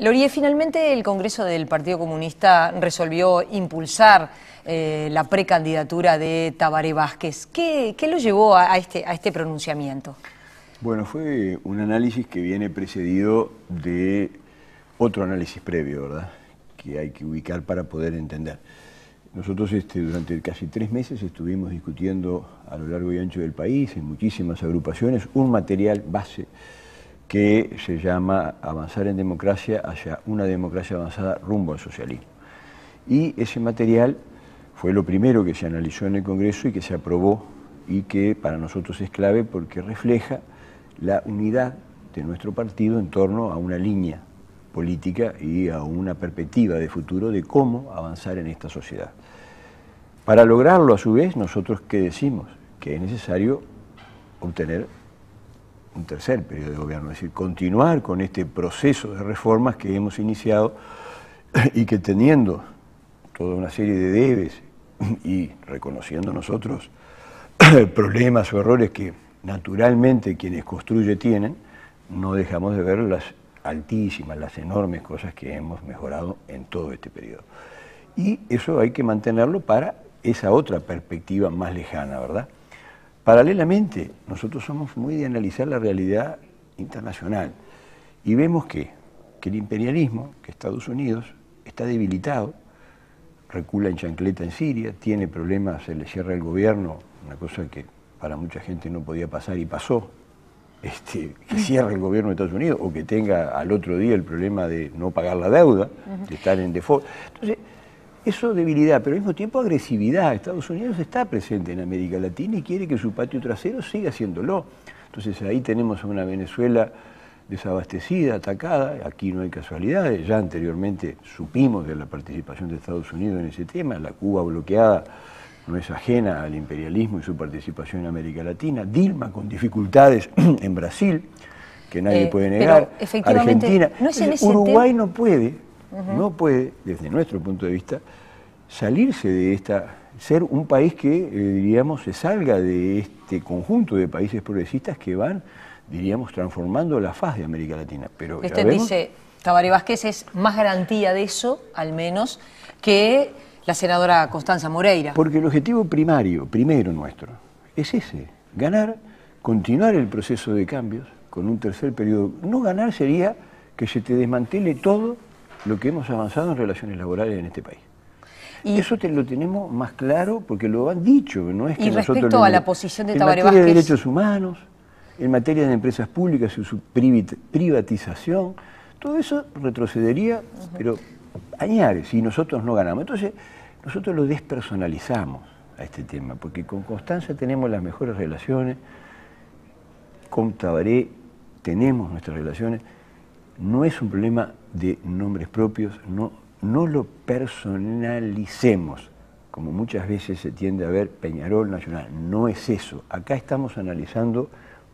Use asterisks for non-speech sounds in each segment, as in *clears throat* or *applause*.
Lorie, finalmente el Congreso del Partido Comunista resolvió impulsar eh, la precandidatura de Tabaré Vázquez. ¿Qué, lo llevó a, este, a este pronunciamiento? Bueno, fue un análisis que viene precedido de otro análisis previo, ¿verdad? Que hay que ubicar para poder entender. Nosotros este, durante casi tres meses estuvimos discutiendo a lo largo y ancho del país, en muchísimas agrupaciones, un material base que se llama Avanzar en democracia hacia una democracia avanzada rumbo al socialismo. Y ese material fue lo primero que se analizó en el Congreso y que se aprobó y que para nosotros es clave porque refleja la unidad de nuestro partido en torno a una línea política y a una perspectiva de futuro de cómo avanzar en esta sociedad. Para lograrlo, a su vez, nosotros qué decimos? Que es necesario obtener un tercer periodo de gobierno, es decir, continuar con este proceso de reformas que hemos iniciado y que teniendo toda una serie de debes y reconociendo nosotros *clears throat* problemas o errores que naturalmente quienes construye tienen, no dejamos de ver las altísimas, las enormes cosas que hemos mejorado en todo este periodo. Y eso hay que mantenerlo para esa otra perspectiva más lejana, ¿verdad? Paralelamente, nosotros somos muy de analizar la realidad internacional y vemos que, el imperialismo, que Estados Unidos, está debilitado, recula en chancleta en Siria, tiene problemas, se le cierra el gobierno, una cosa que para mucha gente no podía pasar y pasó, este, que cierre el gobierno de Estados Unidos o que tenga al otro día el problema de no pagar la deuda, de estar en default. Entonces, eso debilidad, pero al mismo tiempo agresividad. Estados Unidos está presente en América Latina y quiere que su patio trasero siga haciéndolo. Entonces ahí tenemos a una Venezuela desabastecida, atacada, aquí no hay casualidades, ya anteriormente supimos de la participación de Estados Unidos en ese tema, la Cuba bloqueada no es ajena al imperialismo y su participación en América Latina, Dilma con dificultades *clears throat* en Brasil, que nadie eh, puede negar, Argentina, Uruguay no puede, no puede, desde nuestro punto de vista, salirse de esta, ser un país que, eh, diríamos, se salga de este conjunto de países progresistas que van, diríamos, transformando la faz de América Latina. Pero, este dice, Tabaré Vázquez es más garantía de eso, al menos, que la senadora Constanza Moreira. Porque el objetivo primario, primero nuestro, es ese, ganar, continuar el proceso de cambios con un tercer periodo. No ganar sería que se te desmantele todo lo que hemos avanzado en relaciones laborales en este país. Y eso te lo tenemos más claro porque lo han dicho, no es que y respecto a la posición de Tabaré En materia de derechos humanos, en materia de empresas públicas y su privatización, todo eso retrocedería, pero añade, si nosotros no ganamos. Entonces, nosotros lo despersonalizamos a este tema, porque con constancia tenemos las mejores relaciones, con Tabaré tenemos nuestras relaciones, no es un problema de nombres propios, no, no lo personalicemos, como muchas veces se tiende a ver Peñarol Nacional. No es eso. Acá estamos analizando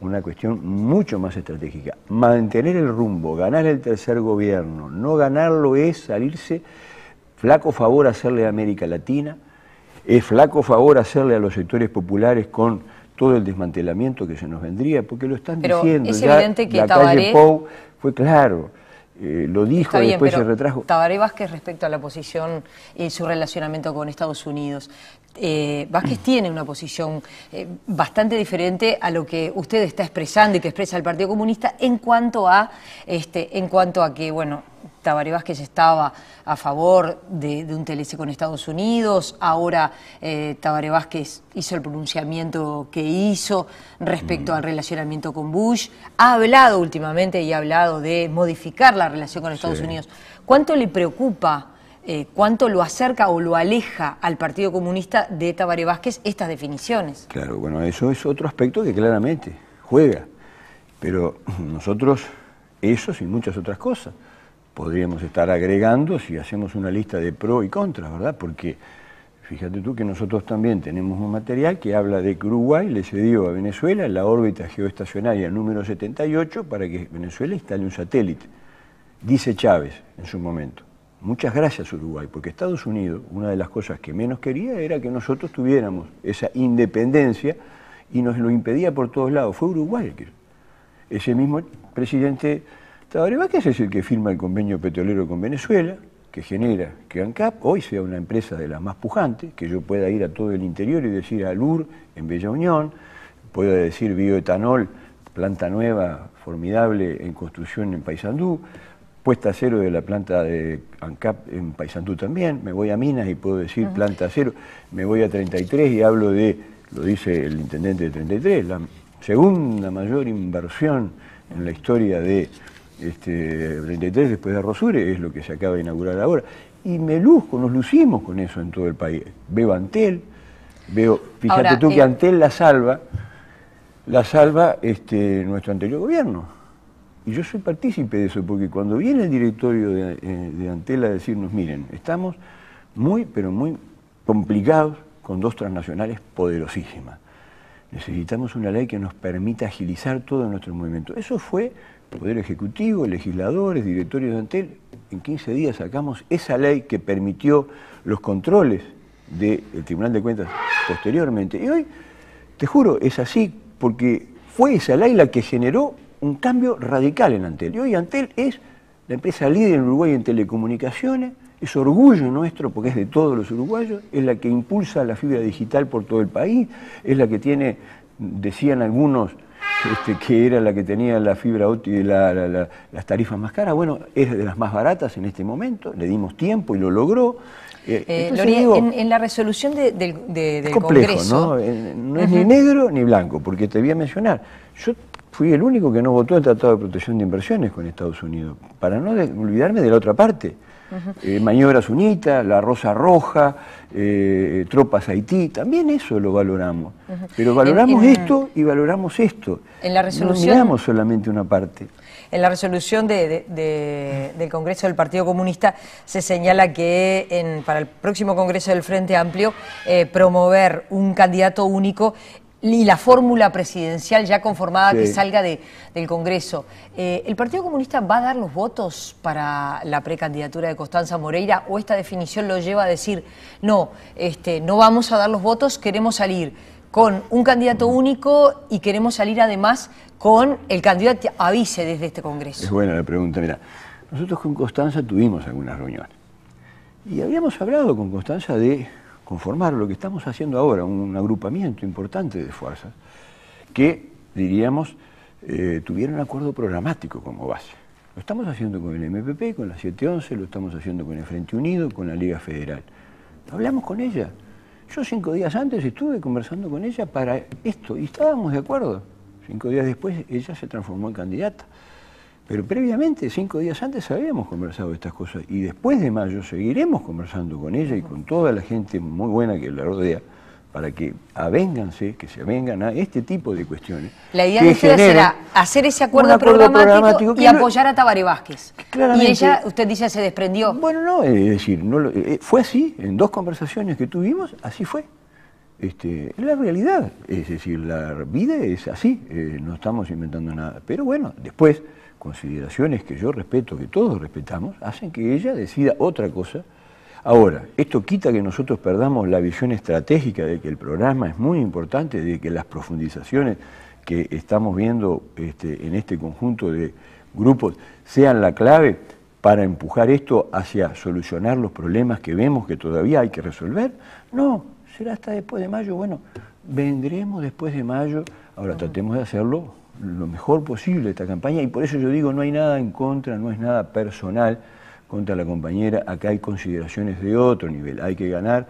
una cuestión mucho más estratégica. Mantener el rumbo, ganar el tercer gobierno, no ganarlo es salirse, flaco favor hacerle a América Latina, es flaco favor hacerle a los sectores populares con todo el desmantelamiento que se nos vendría, porque lo están diciendo. Es evidente que la fue claro. Eh, lo dijo después se Tabaré Vázquez respecto a la posición y su relacionamiento con Estados Unidos. Eh, Vázquez tiene una posición eh, bastante diferente a lo que usted está expresando y que expresa el Partido Comunista en cuanto a, este, en cuanto a que, bueno, Tabaré Vázquez estaba a favor de, un TLC con Estados Unidos, ahora eh, Tabaré Vázquez hizo el pronunciamiento que hizo respecto mm. al relacionamiento con Bush, ha hablado últimamente y ha hablado de modificar la relación con Estados Unidos. ¿Cuánto le preocupa? Eh, cuánto lo acerca o lo aleja al Partido Comunista de Tabaré Vázquez estas definiciones. Claro, bueno, eso es otro aspecto que claramente juega. Pero *clears throat* nosotros, eso y muchas otras cosas, podríamos estar agregando si hacemos una lista de pro y contras, ¿verdad? Porque fíjate tú que nosotros también tenemos un material que habla de que Uruguay le cedió a Venezuela la órbita geoestacionaria número 78 para que Venezuela instale un satélite, dice Chávez en su momento. Muchas gracias Uruguay, porque Estados Unidos, una de las cosas que menos quería era que nosotros tuviéramos esa independencia y nos lo impedía por todos lados. Fue Uruguay que... Ese mismo presidente Tabaré es el que firma el convenio petrolero con Venezuela, que genera que ANCAP hoy sea una empresa de las más pujantes, que yo pueda ir a todo el interior y decir Alur en Bella Unión, pueda decir bioetanol, planta nueva, formidable en construcción en Paysandú, puesta cero de la planta de ANCAP en Paysandú también, me voy a Minas y puedo decir planta cero, me voy a 33 y hablo de, lo dice el intendente de 33, la segunda mayor inversión en la historia de este, 33 después de Rosure, es lo que se acaba de inaugurar ahora. Y me luzco, nos lucimos con eso en todo el país. Veo Antel, veo, fíjate tú que eh, Antel la salva, la salva este, nuestro anterior gobierno y yo soy partícipe de eso, porque cuando viene el directorio de, eh, de Antela a decirnos, miren, estamos muy, pero muy complicados con dos transnacionales poderosísimas. Necesitamos una ley que nos permita agilizar todo nuestro movimiento. Eso fue Poder Ejecutivo, legisladores, directorio de Antel. En 15 días sacamos esa ley que permitió los controles del Tribunal de Cuentas posteriormente. Y hoy, te juro, es así, porque fue esa ley la que generó un cambio radical en Antel. Y hoy Antel es la empresa líder en Uruguay en telecomunicaciones, es orgullo nuestro porque es de todos los uruguayos, es la que impulsa la fibra digital por todo el país, es la que tiene, decían algunos, este, que era la que tenía la fibra óptica, y las tarifas más caras. Bueno, es de las más baratas en este momento, le dimos tiempo y lo logró. Eh, eh en, la resolución de, del complejo, Congreso... ¿no? Eh, no es ni negro ni blanco, porque te voy a mencionar, yo fui el único que no votó el Tratado de Protección de Inversiones con Estados Unidos, para no olvidarme de la otra parte eh, maniobra la Rosa Roja, eh, Tropas Haití, también eso lo valoramos. Pero valoramos esto y valoramos esto. En la resolución, miramos solamente una parte. En la resolución del Congreso del Partido Comunista se señala que para el próximo Congreso del Frente Amplio eh, promover un candidato único y la fórmula presidencial ya conformada que salga de, del Congreso. Eh, ¿El Partido Comunista va a dar los votos para la precandidatura de Constanza Moreira o esta definición lo lleva a decir, no, este, no vamos a dar los votos, queremos salir con un candidato único y queremos salir además con el candidato a vice desde este Congreso? Es buena la pregunta, mira, nosotros con Constanza tuvimos algunas reuniones y habíamos hablado con Constanza de conformar lo que estamos haciendo ahora, un agrupamiento importante de fuerzas, que, diríamos, tuvieron eh, tuviera un acuerdo programático como base. Lo estamos haciendo con el MPP, con la 711, lo estamos haciendo con el Frente Unido, con la Liga Federal. Hablamos con ella. Yo cinco días antes estuve conversando con ella para esto y estábamos de acuerdo. Cinco días después ella se transformó en candidata. Pero previamente, cinco días antes, habíamos conversado estas cosas y después de mayo seguiremos conversando con ella y con toda la gente muy buena que la rodea para que avénganse, que se avengan a este tipo de cuestiones. La idea de ustedes será hacer ese acuerdo, programático, y apoyar a Tabaré Vázquez. Y ella, usted dice, se desprendió. Bueno, no, es decir, no eh, fue así, en dos conversaciones que tuvimos, así fue. Este, la realidad, es decir, la vida es así, eh, no estamos inventando nada. Pero bueno, después, consideraciones que yo respeto, que todos respetamos, hacen que ella decida otra cosa. Ahora, esto quita que nosotros perdamos la visión estratégica de que el programa es muy importante, de que las profundizaciones que estamos viendo este, en este conjunto de grupos sean la clave para empujar esto hacia solucionar los problemas que vemos que todavía hay que resolver. No, será hasta después de mayo. Bueno, vendremos después de mayo. Ahora tratemos de hacerlo lo mejor posible esta campaña y por eso yo digo, no hay nada en contra, no es nada personal contra la compañera, acá hay consideraciones de otro nivel, hay que ganar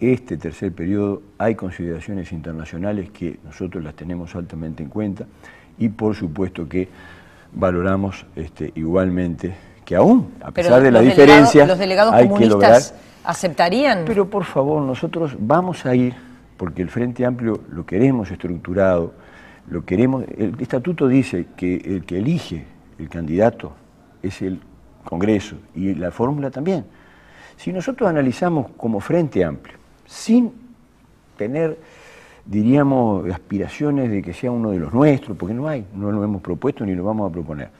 este tercer periodo, hay consideraciones internacionales que nosotros las tenemos altamente en cuenta y por supuesto que valoramos este, igualmente que aún, a pesar de la diferencia, hay que lograr ¿Aceptarían? Pero por favor, nosotros vamos a ir, porque el Frente Amplio lo queremos estructurado, lo queremos. El estatuto dice que el que elige el candidato es el Congreso y la fórmula también. Si nosotros analizamos como Frente Amplio, sin tener, diríamos, aspiraciones de que sea uno de los nuestros, porque no hay, no lo hemos propuesto ni lo vamos a proponer.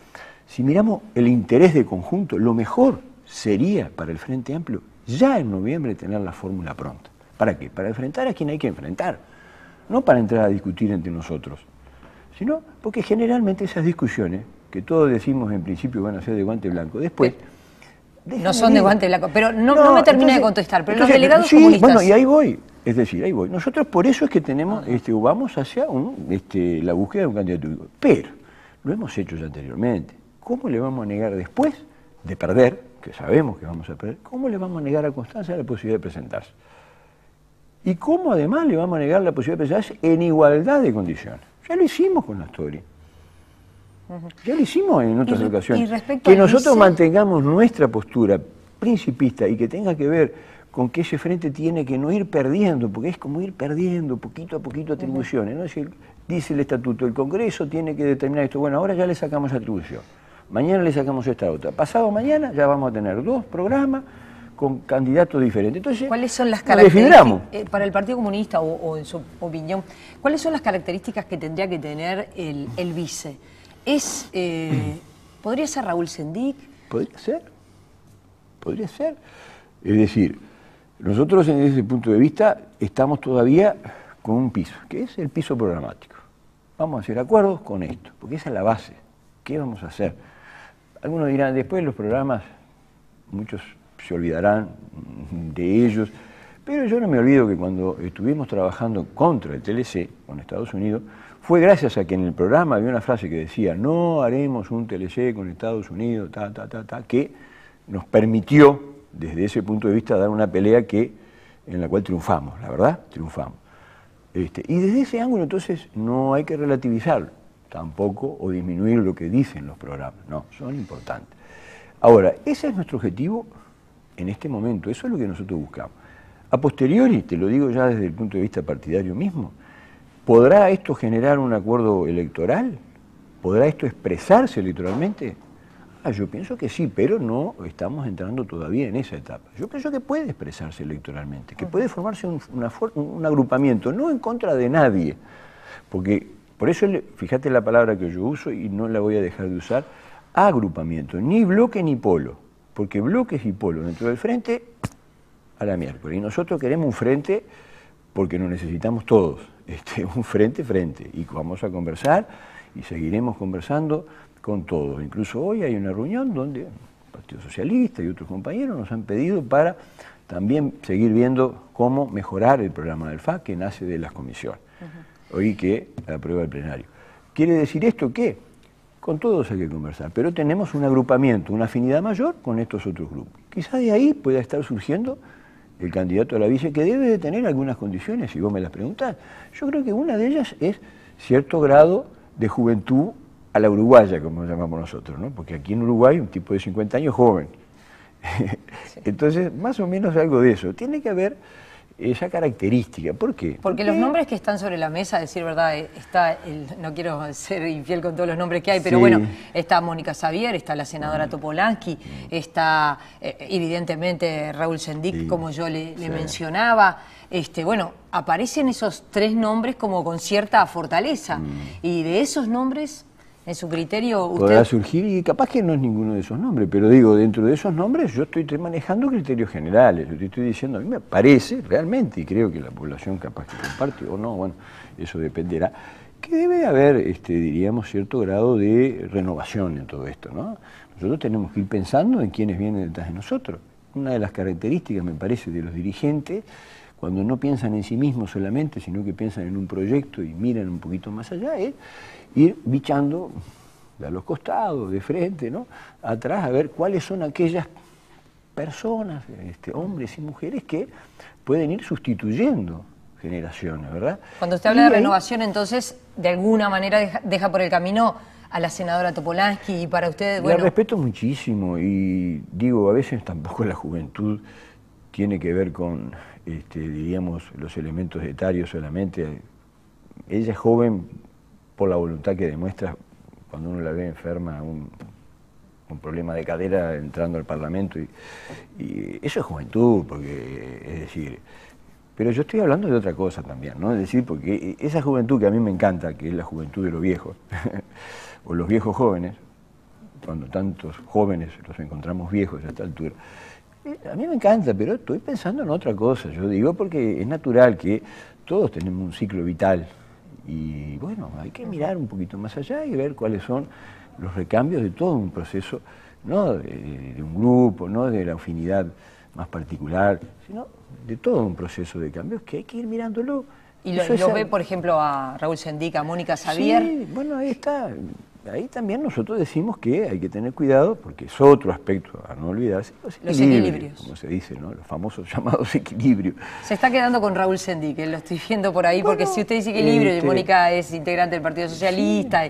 Si miramos el interés de conjunto, lo mejor sería para el Frente Amplio ya en noviembre tener la fórmula pronta. ¿Para qué? Para enfrentar a quien hay que enfrentar, no para entrar a discutir entre nosotros, sino porque generalmente esas discusiones, que todos decimos en principio van a ser de guante blanco, después... No son de guante blanco, pero no, me termina de contestar, pero los delegados sí, Bueno, y ahí voy, es decir, ahí voy. Nosotros por eso es que tenemos, ah. este, vamos hacia este, la búsqueda de un candidato. Pero lo hemos hecho ya anteriormente. ¿Cómo le vamos a negar después de perder que sabemos que vamos a perder, ¿cómo le vamos a negar a Constanza la posibilidad de presentarse? ¿Y cómo además le vamos a negar la posibilidad de presentarse en igualdad de condiciones? Ya lo hicimos con Astori. Ya lo hicimos en otras ocasiones. que nosotros mantengamos nuestra postura principista y que tenga que ver con que ese frente tiene que no ir perdiendo, porque es como ir perdiendo poquito a poquito atribuciones. ¿no? dice el estatuto, el Congreso tiene que determinar esto. Bueno, ahora ya le sacamos atribuciones mañana le sacamos esta otra. Pasado mañana ya vamos a tener dos programas con candidatos diferentes. Entonces, ¿Cuáles son las características eh, para el Partido Comunista o, en su opinión? ¿Cuáles son las características que tendría que tener el, vice? Es eh, *clears throat* podría ser Raúl Sendic. Podría ser, podría ser. Es decir, nosotros en ese punto de vista estamos todavía con un piso, que es el piso programático. Vamos a hacer acuerdos con esto, porque esa es la base. ¿Qué vamos a hacer? Algunos dirán, después los programas, muchos se olvidarán de ellos, pero yo no me olvido que cuando estuvimos trabajando contra el TLC, con Estados Unidos, fue gracias a que en el programa había una frase que decía, no haremos un TLC con Estados Unidos, ta, ta, ta, ta, que nos permitió, desde ese punto de vista, dar una pelea que, en la cual triunfamos, la verdad, triunfamos. Este, y desde ese ángulo, entonces, no hay que relativizarlo tampoco o disminuir lo que dicen los programas, no, son importantes. Ahora, ese es nuestro objetivo en este momento, eso es lo que nosotros buscamos. A posteriori, te lo digo ya desde el punto de vista partidario mismo, ¿podrá esto generar un acuerdo electoral? ¿Podrá esto expresarse electoralmente? Ah, yo pienso que sí, pero no estamos entrando todavía en esa etapa. Yo pienso que puede expresarse electoralmente, que puede formarse un, un agrupamiento, no en contra de nadie, porque por eso, fíjate la palabra que yo uso y no la voy a dejar de usar, agrupamiento, ni bloque ni polo, porque bloques y polo dentro del frente, a la miércoles. Y nosotros queremos un frente porque nos necesitamos todos, *laughs* este, un frente frente, y vamos a conversar y seguiremos conversando con todos. Incluso hoy hay una reunión donde el Partido Socialista y otros compañeros nos han pedido para también seguir viendo cómo mejorar el programa del FA que nace de las comisiones hoy que aprueba el plenario. ¿Quiere decir esto qué? con todos hay que conversar, pero tenemos un agrupamiento, una afinidad mayor con estos otros grupos? Quizá de ahí pueda estar surgiendo el candidato a la vice, que debe de tener algunas condiciones, si vos me las preguntás. Yo creo que una de ellas es cierto grado de juventud a la uruguaya, como llamamos nosotros, ¿no? porque aquí en Uruguay un tipo de 50 años joven. *laughs* Entonces, más o menos algo de eso. Tiene que haber esa eh, característica. ¿Por qué? Porque, los nombres que están sobre la mesa, decir verdad, eh, está no quiero ser infiel con todos los nombres que hay, pero bueno, está Mónica Xavier, está la senadora Topolansky, mm. está eh, evidentemente Raúl Sendic, como yo le, mencionaba. Este, bueno, aparecen esos tres nombres como con cierta fortaleza. Mm. Y de esos nombres en su criterio usted... podrá surgir y capaz que no es ninguno de esos nombres, pero digo, dentro de esos nombres yo estoy manejando criterios generales, yo te estoy diciendo, a mí me parece realmente, y creo que la población capaz que comparte o no, bueno, eso dependerá, que debe haber, este, diríamos, cierto grado de renovación en todo esto, ¿no? Nosotros tenemos que ir pensando en quienes vienen detrás de nosotros. Una de las características, me parece, de los dirigentes cuando no piensan en sí mismos solamente, sino que piensan en un proyecto y miran un poquito más allá, es ir bichando de a los costados, de frente, ¿no? atrás, a ver cuáles son aquellas personas, este, hombres y mujeres que pueden ir sustituyendo generaciones, ¿verdad? Cuando usted habla de renovación, entonces, de alguna manera deja, por el camino a la senadora Topolansky y para usted, bueno... La respeto muchísimo y digo, a veces tampoco la juventud tiene que ver con, este, diríamos, los elementos etarios solamente. Ella es joven por la voluntad que demuestra cuando uno la ve enferma, un, un problema de cadera entrando al Parlamento. y, eso es juventud, porque es decir, pero yo estoy hablando de otra cosa también, ¿no? Es decir, porque esa juventud que a mí me encanta, que es la juventud de los viejos, *laughs* o los viejos jóvenes, cuando tantos jóvenes los encontramos viejos a esta altura, a mí me encanta, pero estoy pensando en otra cosa. Yo digo porque es natural que todos tenemos un ciclo vital. Y bueno, hay que mirar un poquito más allá y ver cuáles son los recambios de todo un proceso, no de, un grupo, no de la afinidad más particular, sino de todo un proceso de cambios que hay que ir mirándolo. Y lo, ve, por ejemplo, a Raúl Sendica, a Mónica Xavier. Sí, bueno, ahí está ahí también nosotros decimos que hay que tener cuidado, porque es otro aspecto a no olvidarse, los, equilibrios, como se dice, los famosos *laughs* llamados equilibrios. Se está quedando con Raúl Sendi que lo estoy viendo por ahí, porque si usted dice equilibrio, y este Mónica es integrante del Partido Socialista...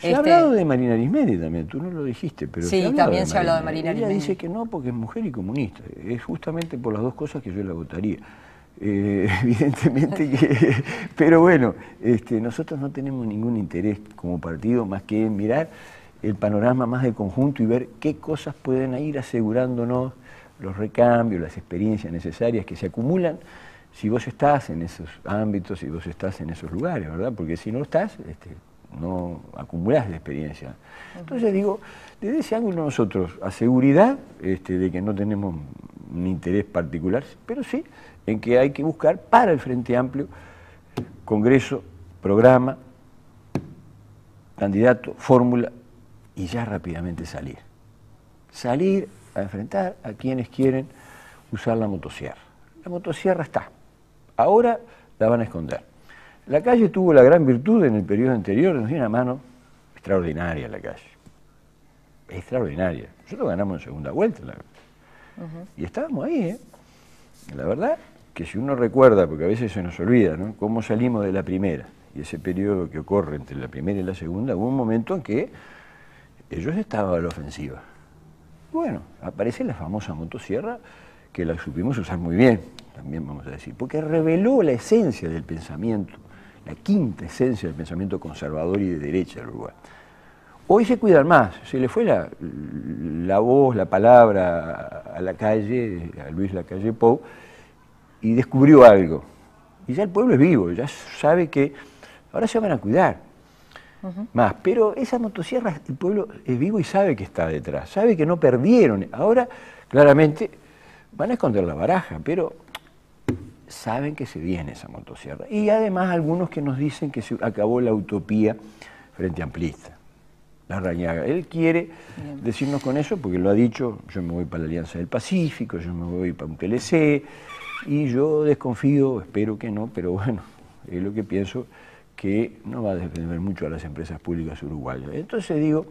Se ha este hablado de Marina Arismendi también, tú no lo dijiste, pero. Sí, también se ha hablado de Marina Ella dice que no porque es mujer y comunista. Es justamente por las dos cosas que yo la votaría. Eh, *laughs* evidentemente que, pero bueno, este, nosotros no tenemos ningún interés como partido más que mirar el panorama más de conjunto y ver qué cosas pueden ir asegurándonos los recambios, las experiencias necesarias que se acumulan si vos estás en esos ámbitos, si vos estás en esos lugares, ¿verdad? Porque si no estás, este, no acumulás la experiencia. Entonces digo, desde ese ángulo nosotros, a seguridad este, de que no tenemos un interés particular, pero sí en que hay que buscar para el Frente Amplio Congreso, programa, candidato, fórmula y ya rápidamente salir. Salir a enfrentar a quienes quieren usar la motosierra. La motosierra está. Ahora la van a esconder. La calle tuvo la gran virtud en el periodo anterior, nos dio una mano extraordinaria la calle. Extraordinaria. Nosotros ganamos en segunda vuelta. Y estábamos ahí, ¿eh? La verdad que si uno recuerda, porque a veces se nos olvida, ¿no? Cómo salimos de la primera y ese periodo que ocurre entre la primera y la segunda, hubo un momento en que ellos estaban a la ofensiva. Bueno, aparece la famosa motosierra que la supimos usar muy bien, también vamos a decir, porque reveló la esencia del pensamiento, la quinta esencia del pensamiento conservador y de derecha del Uruguay. Hoy se cuidan más, se le fue la, voz, la palabra a la calle, a Luis Lacalle Pou, y descubrió algo. Y ya el pueblo es vivo, ya sabe que ahora se van a cuidar más. Pero esa motosierra, el pueblo es vivo y sabe que está detrás, sabe que no perdieron. Ahora, claramente, van a esconder la baraja, pero saben que se viene esa motosierra. Y además algunos que nos dicen que se acabó la utopía frente a amplista. La rañaga. Él quiere decirnos con eso, porque lo ha dicho, yo me voy para la Alianza del Pacífico, yo me voy para un TLC, y yo desconfío, espero que no, pero bueno, es lo que pienso, que no va a defender mucho a las empresas públicas uruguayas. Entonces digo,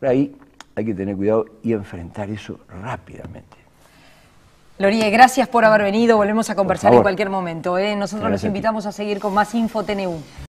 por ahí hay que tener cuidado y enfrentar eso rápidamente. Lorie, gracias por haber venido. Volvemos a conversar en cualquier momento. ¿eh? Nosotros los invitamos a, seguir con más Info